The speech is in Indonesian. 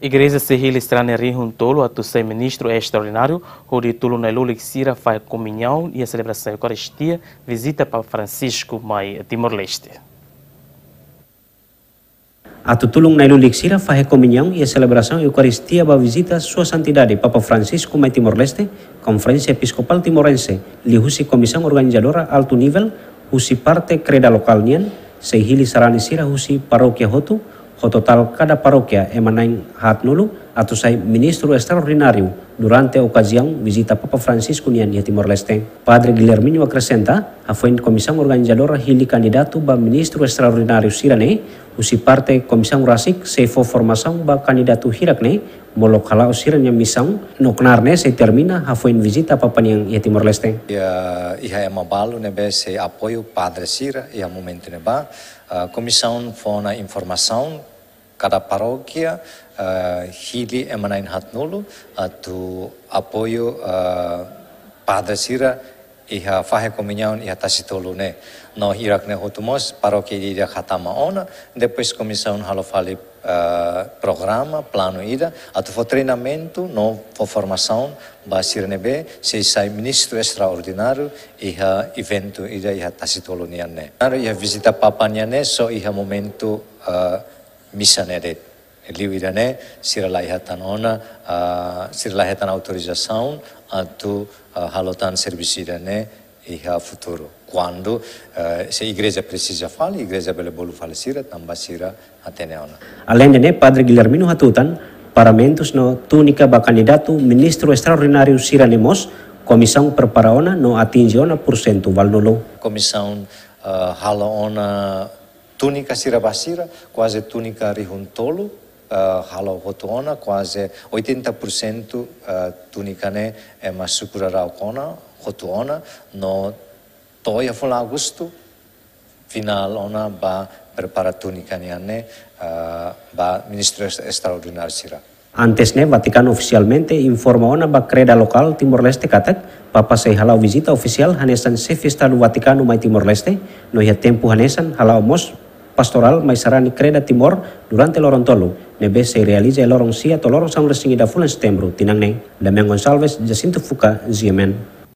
Igreja Serril Straneri Runtolo, atu sem ministro extraordinário, onde Tulo Nelula Xira faz comunhão e a celebração da Eucaristia, visita para Francisco, mai Timor-Leste. A Tulung na Xira faz comunhão e a celebração da Eucaristia para visita Sua Santidade Papa Francisco, mai Timor-Leste, Conferência Episcopal Timorense, lihusi comissão organizadora alto nível, husi parte creda local nien, Serril Straneri Sira husi paróquia Roto, Hototal cada parroquia e nulu atau atosai ministro extraordinario durante a visita Papa Francisco nian ia Timor-Leste. Padre Guilherminho acrescenta, a foi comissão organizadora hili kandidatu ba ministro Extraordinario Sirane, usi parte Komisang rasik se for ba kandidatu Hirakne, molokala usiran yang misang noknarne se termina hafuin visita Papa nian ia Timor-Leste. Ya, iha é mabalu nebe se apoio Padre Sira ia momento neba, a comissão foi cada paróquia uh, eh, Hili Emanaihatnulu uh, tu apoio uh, Padre Sira a fahe comunhão a tasitolu né no irak ne hotumos paróquia de Hatama ona depois comissão halofali Uh, eh, programa, plano IDA, tu for treinamento, não for formação, sira nebe, se sai ministro extraordinário, a evento IDA, iha tasitolonia ne. a visita Papa ne, só e momento uh, missionária Liu Irané, Sira Laihatan Ona, Sira Laihatan Autorização, Antu Halotan Serviço Irané e a futuro. Quando se a igreja precisa fali a igreja bela bolo fali Sira, tamba Sira Ateneona. ona. de né, Padre guillermino Hatutan, paramentus no túnica ba candidato ministro extraordinário Sira Lemos, prepara preparaona no atingiona por cento valnolo. Comissão uh, ona. túnica sirabasira, quase túnica Rihuntolo, uh, eh, halau hotuona, quase 80% uh, né, é uma sucuraraucona, hotuona, no toia folagusto, final eh, ona ba prepara tunicane né, uh, ba ministro extraordinário Sira. Antes Antesnya, Vatikano oficialmente ona ba bacreda local Timor-Leste katak sei halaw visita oficial hanesan sefista do Vatikano mai Timor-Leste no ya tempo hanesan halaw mos pastoral Maisarani Kreda creda timor durante Lorong tolu, nebe se realizza l'oron e sia to lorong sam lesingi da fulan setembro, tinang neng. Damian Gonsalves, Jacinto Fuca, Ziemen.